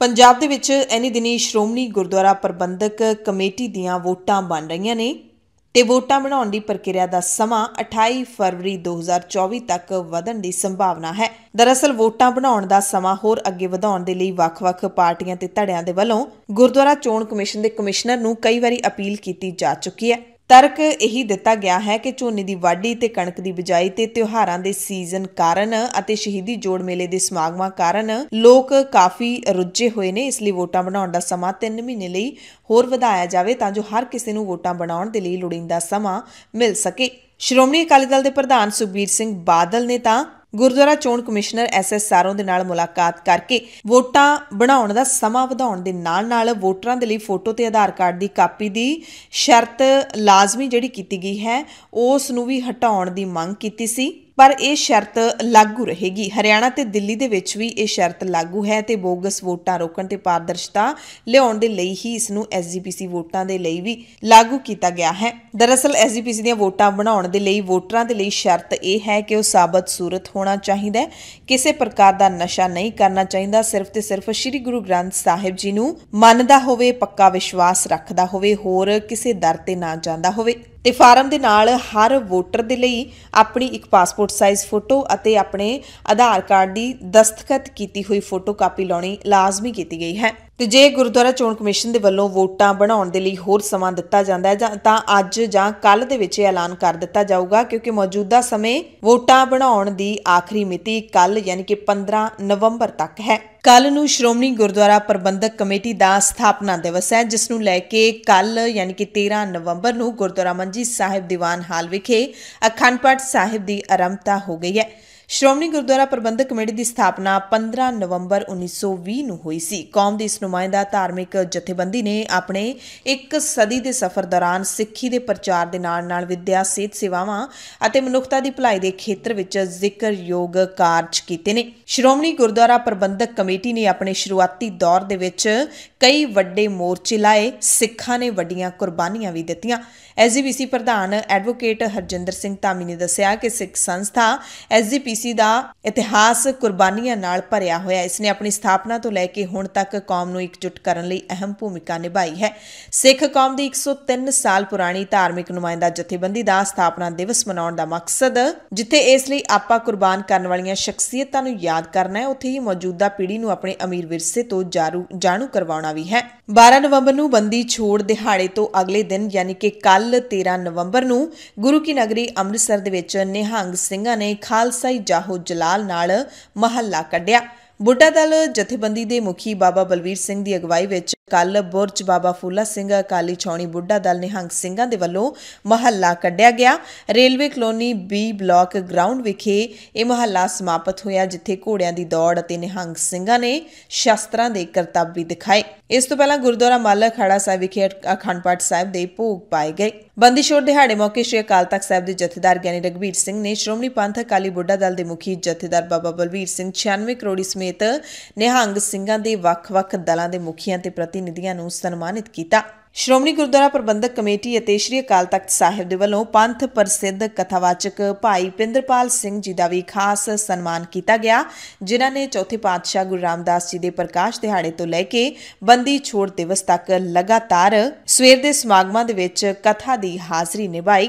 ਪੰਜਾਬ ਦੇ ਵਿੱਚ ਐਨੀ ਦਿਨੀ ਸ਼੍ਰੋਮਣੀ ਗੁਰਦੁਆਰਾ ਪ੍ਰਬੰਧਕ ਕਮੇਟੀ ਦੀਆਂ ਵੋਟਾਂ ਬਣ ਰਹੀਆਂ ਨੇ ਤੇ ਵੋਟਾਂ ਬਣਾਉਣ ਦੀ ਪ੍ਰਕਿਰਿਆ ਦਾ ਸਮਾਂ 28 ਫਰਵਰੀ 2024 ਤੱਕ ਵਧਣ ਦੀ ਸੰਭਾਵਨਾ ਹੈ ਦਰਅਸਲ ਵੋਟਾਂ ਬਣਾਉਣ ਦਾ ਸਮਾਂ ਹੋਰ ਅੱਗੇ ਵਧਾਉਣ ਦੇ ਲਈ ਵੱਖ-ਵੱਖ ਪਾਰਟੀਆਂ ਤੇ ਧੜਿਆਂ ਦੇ ਵੱਲੋਂ ਗੁਰਦੁਆਰਾ ਚੋਣ ਕਮਿਸ਼ਨ ਦੇ ਕਮਿਸ਼ਨਰ ਨੂੰ ਕਈ ਵਾਰੀ ਅਪੀਲ ਕੀਤੀ ਜਾ ਚੁੱਕੀ ਹੈ ਤਰਕ ਇਹੀ ਦਿੱਤਾ ਗਿਆ ਹੈ ਕਿ ਝੋਨੇ ਦੀ ਵਾਢੀ ਤੇ ਕਣਕ ਦੀ ਬਿਜਾਈ ਤੇ ਤਿਉਹਾਰਾਂ ਦੇ ਸੀਜ਼ਨ ਕਾਰਨ ਅਤੇ ਸ਼ਹੀਦੀ ਜੋੜ ਮੇਲੇ ਦੇ ਸਮਾਗਮਾਂ ਕਾਰਨ ਲੋਕ ਕਾਫੀ ਰੁੱਝੇ ਹੋਏ ਨੇ ਇਸ ਲਈ ਵੋਟਾਂ ਬਣਾਉਣ ਦਾ ਸਮਾਂ 3 ਮਹੀਨੇ ਲਈ ਹੋਰ ਵਧਾਇਆ ਜਾਵੇ ਤਾਂ ਜੋ ਹਰ ਕਿਸੇ ਨੂੰ ਵੋਟਾਂ ਬਣਾਉਣ ਦੇ ਲਈ ਲੋੜੀਂਦਾ ਸਮਾਂ ਮਿਲ ਸਕੇ ਸ਼੍ਰੋਮਣੀ ਅਕਾਲੀ ਦਲ ਦੇ ਪ੍ਰਧਾਨ ਸੁਖਬੀਰ ਸਿੰਘ ਬਾਦਲ ਨੇ ਤਾਂ ਗੁਰਦੁਆਰਾ ਚੋਣ ਕਮਿਸ਼ਨਰ ਐਸ ਐਸ ਸਾਰੋਂ ਦੇ ਨਾਲ ਮੁਲਾਕਾਤ ਕਰਕੇ ਵੋਟਾਂ ਬਣਾਉਣ ਦਾ ਸਮਾਂ ਵਧਾਉਣ ਦੇ ਨਾਲ-ਨਾਲ ਵੋਟਰਾਂ ਦੇ ਲਈ ਫੋਟੋ ਤੇ ਆਧਾਰ ਕਾਰਡ ਦੀ ਕਾਪੀ ਦੀ ਸ਼ਰਤ ਲਾਜ਼ਮੀ ਜਿਹੜੀ ਕੀਤੀ ਗਈ ਹੈ ਉਸ ਨੂੰ ਵੀ ਹਟਾਉਣ ਦੀ ਮੰਗ ਕੀਤੀ ਸੀ ਪਰ ਇਹ ਸ਼ਰਤ ਲਾਗੂ ਰਹੇਗੀ ਹਰਿਆਣਾ ਤੇ ਦਿੱਲੀ ਦੇ ਵਿੱਚ ਵੀ ਇਹ ਸ਼ਰਤ ਲਾਗੂ ਹੈ ਤੇ ਬੋਗਸ ਵੋਟਾਂ ਰੋਕਣ ਤੇ ਪਾਰਦਰਸ਼ਤਾ ਲਿਆਉਣ ਦੇ ਲਈ ਹੀ ਇਸ ਨੂੰ ਐਸਜੀਪੀਸੀ ਵੋਟਾਂ ਦੇ ਲਈ ਵੀ ਲਾਗੂ ਕੀਤਾ ਗਿਆ ਹੈ ਦਰਅਸਲ ਐਸਜੀਪੀਸੀ ਦੀਆਂ ਵੋਟਾਂ ਬਣਾਉਣ ਦੇ ਲਈ ਵੋਟਰਾਂ ਦੇ ਲਈ ਸ਼ਰਤ ਇਹ ਹੈ ਕਿ ਉਹ ਸਾਬਤ ਸੂਰਤ ਹੋਣਾ ਚਾਹੀਦਾ ਹੈ ਕਿਸੇ ਪ੍ਰਕਾਰ ਦਾ ਨਸ਼ਾ ਨਹੀਂ ਕਰਨਾ ਚਾਹੀਦਾ ਸਿਰਫ ਤੇ ਸਿਰਫ ਸ੍ਰੀ ਗੁਰੂ ਗ੍ਰੰਥ ਸਾਹਿਬ ਜੀ ਨੂੰ ਮੰਨਦਾ ਹੋਵੇ ਪੱਕਾ ਵਿਸ਼ਵਾਸ ਰੱਖਦਾ ਹੋਵੇ ਹੋਰ ਕਿਸੇ ਦਰ ਤੇ ਨਾ ਜਾਂਦਾ ਹੋਵੇ ਤੇ ਫਾਰਮ ਦੇ ਨਾਲ ਹਰ ਵੋਟਰ ਦੇ ਲਈ ਆਪਣੀ ਇੱਕ ਪਾਸਪੋਰਟ ਸਾਈਜ਼ ਫੋਟੋ ਅਤੇ ਆਪਣੇ ਆਧਾਰ ਕਾਰਡ ਦੀ ਦਸਤਖਤ ਕੀਤੀ ਹੋਈ ਫੋਟੋ ਕਾਪੀ ਲਾਉਣੀ ਲਾਜ਼ਮੀ ਕੀਤੀ ਗਈ ਹੈ ਤੇ ਜੇ ਗੁਰਦੁਆਰਾ ਚੋਣ ਕਮਿਸ਼ਨ ਦੇ ਵੱਲੋਂ ਵੋਟਾਂ ਬਣਾਉਣ ਦੇ ਲਈ ਹੋਰ ਸਮਾਂ ਦਿੱਤਾ ਜਾਂਦਾ ਹੈ ਤਾਂ ਅੱਜ ਜਾਂ ਕੱਲ ਦੇ ਵਿੱਚ ਐਲਾਨ ਕਰ ਦਿੱਤਾ ਜਾਊਗਾ ਕਿਉਂਕਿ ਮੌਜੂਦਾ ਸਮੇਂ ਵੋਟਾਂ ਬਣਾਉਣ ਦੀ ਆਖਰੀ ਮਿਤੀ ਕੱਲ ਯਾਨੀ ਕਿ 15 ਨਵੰਬਰ ਤੱਕ ਹੈ ਕੱਲ ਨੂੰ ਸ਼੍ਰੋਮਣੀ ਗੁਰਦੁਆਰਾ ਪ੍ਰਬੰਧਕ ਕਮੇਟੀ ਦਾ ਸਥਾਪਨਾ ਦਿਵਸ ਹੈ ਜਿਸ ਨੂੰ ਲੈ ਕੇ ਕੱਲ ਯਾਨੀ ਕਿ 13 ਨਵੰਬਰ ਨੂੰ ਗੁਰਦੁਆਰਾ ਮੰਜੀ ਸਾਹਿਬ ਦੀਵਾਨ ਹਾਲ ਵਿਖੇ ਅਖੰਡ ਪਾਠ ਸਾਹਿਬ ਦੀ ਆਰੰਭਤਾ ਹੋ ਗਈ ਹੈ ਸ਼੍ਰੋਮਣੀ ਗੁਰਦੁਆਰਾ ਪ੍ਰਬੰਧਕ ਕਮੇਟੀ ਦੀ ਸਥਾਪਨਾ 15 ਨਵੰਬਰ 1920 ਨੂੰ ਹੋਈ ਸੀ ਕੌਮ ਦੀ ਇਸ ਨੁਮਾਇੰਦਾ ਧਾਰਮਿਕ ਜਥੇਬੰਦੀ ਨੇ ਆਪਣੇ ਇੱਕ ਸਦੀ ਦੇ ਸਫ਼ਰ ਦੌਰਾਨ ਸਿੱਖੀ ਦੇ ਪ੍ਰਚਾਰ ਦੇ ਨਾਲ-ਨਾਲ ਵਿਦਿਆ ਸਿਹਤ ਸੇਵਾਵਾਂ ਅਤੇ ਮਨੁੱਖਤਾ ਦੀ ਭਲਾਈ ਦੇ ਖੇਤਰ ਵਿੱਚ ਜ਼ਿਕਰਯੋਗ ਕਾਰਜ ਕੀਤੇ ਨੇ ਸ਼੍ਰੋਮਣੀ ਗੁਰਦੁਆਰਾ ਪ੍ਰਬੰਧਕ ਕਮੇਟੀ ਨੇ ਆਪਣੇ ਸ਼ੁਰੂਆਤੀ ਦੌਰ ਦੇ ਵਿੱਚ ਕਈ ਵੱਡੇ ਮੋਰਚੇ ਲਾਏ ਸਿੱਖਾਂ ਨੇ ਵੱਡੀਆਂ ਕੁਰਬਾਨੀਆਂ ਵੀ ਦਿੱਤੀਆਂ ਐਸਜੀਪੀਸੀ ਪ੍ਰਧਾਨ ਐਡਵੋਕੇਟ ਹਰਜਿੰਦਰ ਸਿੰਘ ਧਾਮੀ ਨੇ ਦੱਸਿਆ ਕਿ ਸਿੱਖ ਸੰਸਥਾ ਐਸਜੀਪੀ ਐਸਜੀਪੀਸੀ ਦਾ ਇਤਿਹਾਸ ਕੁਰਬਾਨੀਆਂ ਨਾਲ ਭਰਿਆ ਹੋਇਆ ਇਸ ਨੇ ਆਪਣੀ ਸਥਾਪਨਾ ਤੋਂ ਲੈ ਕੇ ਹੁਣ ਤੱਕ ਕੌਮ ਨੂੰ ਇਕਜੁੱਟ ਕਰਨ ਲਈ ਅਹਿਮ ਭੂਮਿਕਾ ਨਿਭਾਈ ਹੈ ਸਿੱਖ ਕੌਮ ਦੀ 103 ਸਾਲ ਪੁਰਾਣੀ ਧਾਰਮਿਕ ਨੁਮਾਇੰਦਾ ਜਥੇਬੰਦੀ ਦਾ ਸਥਾਪਨਾ ਦਿਵਸ ਮਨਾਉਣ ਦਾ ਮਕਸਦ ਜਿੱਥੇ ਇਸ ਲਈ ਆਪਾਂ ਕੁਰਬਾਨ ਕਰਨ ਵਾਲੀਆਂ ਸ਼ਖਸੀਅਤਾਂ ਨੂੰ ਯਾਦ ਕਰਨਾ ਹੈ ਉੱਥੇ ਹੀ ਮੌਜੂਦਾ ਪੀੜ੍ਹੀ ਨੂੰ ਆਪਣੇ ਅਮੀਰ ਵਿਰਸੇ ਤੋਂ ਜਾਣੂ ਕਰਵਾਉਣਾ ਵੀ ਹੈ 12 ਨਵੰਬਰ ਨੂੰ ਬੰਦੀ ਛੋੜ ਦਿਹਾੜੇ ਤੋਂ ਅਗਲੇ ਦਿਨ ਯਾਨੀ ਕਿ ਕੱਲ 13 ਨਵੰਬਰ ਨੂੰ ਗੁਰੂ ਕੀ ਨਗਰੀ ਅੰਮ੍ਰਿਤਸਰ ਦੇ ਵਿੱਚ ਨਿਹੰਗ ਸਿੰਘਾਂ ਨੇ ਖਾਲਸਾਈ ਜਾਹੋ ਜਲਾਲ ਨਾਲ ਮਹੱਲਾ ਕੱਢਿਆ ਬੁੱਢਾ ਦਲ ਜਥੇਬੰਦੀ ਦੇ ਮੁਖੀ ਬਾਬਾ ਬਲਵੀਰ ਸਿੰਘ ਦੀ ਅਗਵਾਈ ਵਿੱਚ ਕੱਲ ਬੁਰਜ ਬਾਬਾ ਫੂਲਾ ਸਿੰਘ ਅਕਾਲੀ ਛੌਣੀ ਬੁੱਢਾ ਦਲ ਨਿਹੰਗ ਸਿੰਘਾਂ ਦੇ ਵੱਲੋਂ ਮਹੱਲਾ ਕੱਢਿਆ ਗਿਆ railway colony B block ground ਵਿਖੇ ਇਹ ਮਹੱਲਾ ਸਮਾਪਤ ਹੋਇਆ ਜਿੱਥੇ ਘੋੜਿਆਂ ਦੀ ਦੌੜ ਅਤੇ ਨਿਹੰਗ ਸਿੰਘਾਂ ਨੇ ਸ਼ਸਤਰਾਂ ਦੇ ਕਰਤੱਵ ਵੀ ਦਿਖਾਏ ਇਸ ਤੋਂ ਪਹਿਲਾਂ ਗੁਰਦੁਆਰਾ ਮਾਲਾ ਅਖਾੜਾ ਸਾਹਿਬ ਵਿਖੇ ਅਖੰਡ ਪਾਠ ਸਾਹਿਬ ਦੇ ਭੋਗ ਪਾਏ ਗਏ ਬੰਦੀਸ਼ੋਰ ਦਿਹਾੜੇ ਮੌਕੇ ਸ਼੍ਰੀ ਅਕਾਲ ਤਖਤ ਸਾਹਿਬ ਦੇ ਜਥੇਦਾਰ ਗਿਆਨੀ ਰਗਵੀਰ ਸਿੰਘ ਨੇ ਸ਼੍ਰੋਮਣੀ ਪੰਥ ਅਕਾਲੀ ਬੁੱਢਾ ਦਲ ਦੇ ਮੁਖੀ ਜਥੇਦਾਰ ਬਾਬਾ ਬਲਵੀਰ ਸਿੰਘ 96 ਕਰੋੜੀ ਸਮੇਤ ਸਮੇਤ ਨਿਹੰਗ ਸਿੰਘਾਂ ਦੇ ਵੱਖ-ਵੱਖ ਦਲਾਂ ਦੇ ਮੁਖੀਆਂ ਤੇ ਪ੍ਰਤੀਨਿਧੀਆਂ ਨੂੰ ਸਨਮਾਨਿਤ ਕੀਤਾ ਸ਼੍ਰੋਮਣੀ ਗੁਰਦੁਆਰਾ ਪ੍ਰਬੰਧਕ ਕਮੇਟੀ ਅਤੇ ਸ਼੍ਰੀ ਅਕਾਲ ਤਖਤ ਸਾਹਿਬ ਦੇ ਵੱਲੋਂ ਪੰਥ ਪ੍ਰਸਿੱਧ ਕਥਾਵਾਚਕ ਭਾਈ ਪਿੰਦਰਪਾਲ ਸਿੰਘ ਜੀ ਦਾ ਵੀ ਖਾਸ ਸਨਮਾਨ ਕੀਤਾ ਗਿਆ ਜਿਨ੍ਹਾਂ ਨੇ ਚੌਥੇ ਪਾਤਸ਼ਾਹ ਗੁਰੂ ਰਾਮਦਾਸ ਜੀ ਦੇ ਪ੍ਰਕਾਸ਼ ਦਿਹਾੜੇ ਤੋਂ ਲੈ ਕੇ ਬੰਦੀ ਛੋੜ ਦਿਵਸ ਤੱਕ ਲਗਾਤਾਰ ਸਵੇਰ ਦੇ ਸਮਾਗਮਾਂ ਦੇ ਵਿੱਚ ਕਥਾ ਦੀ ਹਾਜ਼ਰੀ ਨਿਭਾਈ